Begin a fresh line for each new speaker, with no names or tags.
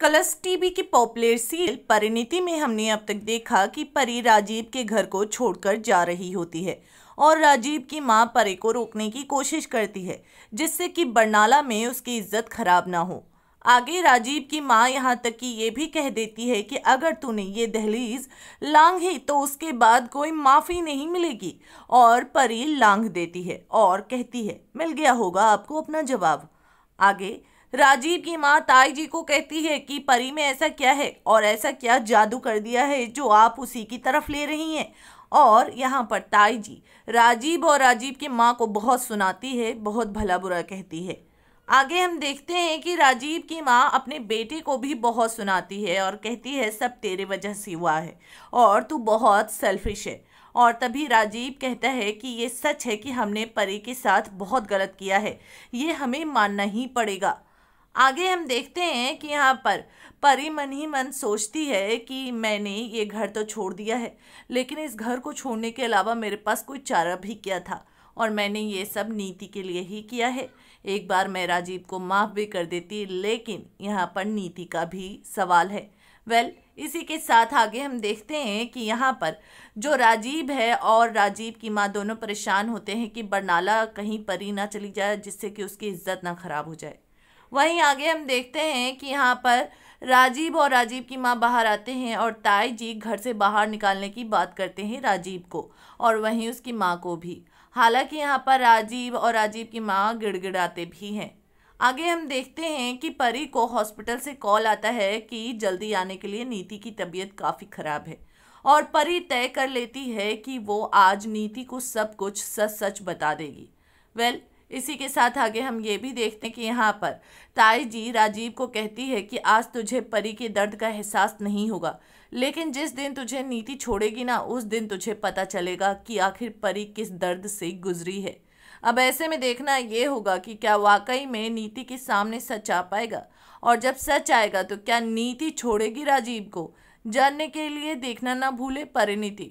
colours TV की popular serial Parineeti में हमने अब तक देखा कि परी राजीव के घर को छोड़कर जा रही होती है और राजीव की मां परी को रोकने की कोशिश करती है जिससे कि बरनाला में उसकी इज्जत खराब ना हो आगे राजीव की मां यहां तक कि ये भी कह देती है कि अगर तूने ये दहलीज लांघी तो उसके बाद कोई माफ़ी नहीं मिलेगी और परी लांघ देती है और कहती है मिल गया होगा आपको अपना जवाब आगे राजीव की माँ ताई जी को कहती है कि परी में ऐसा क्या है और ऐसा क्या जादू कर दिया है जो आप उसी की तरफ ले रही हैं और यहाँ पर ताई जी राजीव और राजीव की माँ को बहुत सुनाती है बहुत भला बुरा कहती है आगे हम देखते हैं कि राजीव की माँ अपने बेटे को भी बहुत सुनाती है और कहती है सब तेरे वजह से हुआ है और तू बहुत सेल्फिश है और तभी राजीव कहता है कि ये सच है कि हमने परी के साथ बहुत गलत किया है ये हमें मानना ही पड़ेगा आगे हम देखते हैं कि यहाँ पर परी मन ही मन सोचती है कि मैंने ये घर तो छोड़ दिया है लेकिन इस घर को छोड़ने के अलावा मेरे पास कोई चारा भी क्या था और मैंने ये सब नीति के लिए ही किया है एक बार मैं राजीव को माफ़ भी कर देती लेकिन यहाँ पर नीति का भी सवाल है वेल well, इसी के साथ आगे हम देखते हैं कि यहाँ पर जो राजीव है और राजीव की माँ दोनों परेशान होते हैं कि बरनाला कहीं परी ना चली जाए जिससे कि उसकी इज्जत ना खराब हो जाए वहीं आगे हम देखते हैं कि यहाँ पर राजीव और राजीव की माँ बाहर आते हैं और ताई जी घर से बाहर निकालने की बात करते हैं राजीव को और वहीं उसकी माँ को भी हालांकि यहाँ पर राजीव और राजीव की माँ गिड़गिड़ाते भी हैं आगे हम देखते हैं कि परी को हॉस्पिटल से कॉल आता है कि जल्दी आने के लिए नीति की तबीयत काफ़ी ख़राब है और परी तय कर लेती है कि वो आज नीति को सब कुछ सच सच बता देगी वेल well, इसी के साथ आगे हम ये भी देखते हैं कि यहाँ पर ताई जी राजीव को कहती है कि आज तुझे परी के दर्द का एहसास नहीं होगा लेकिन जिस दिन तुझे नीति छोड़ेगी ना उस दिन तुझे पता चलेगा कि आखिर परी किस दर्द से गुजरी है अब ऐसे में देखना ये होगा कि क्या वाकई में नीति के सामने सच आ पाएगा और जब सच आएगा तो क्या नीति छोड़ेगी राजीव को जानने के लिए देखना ना भूले परिणीति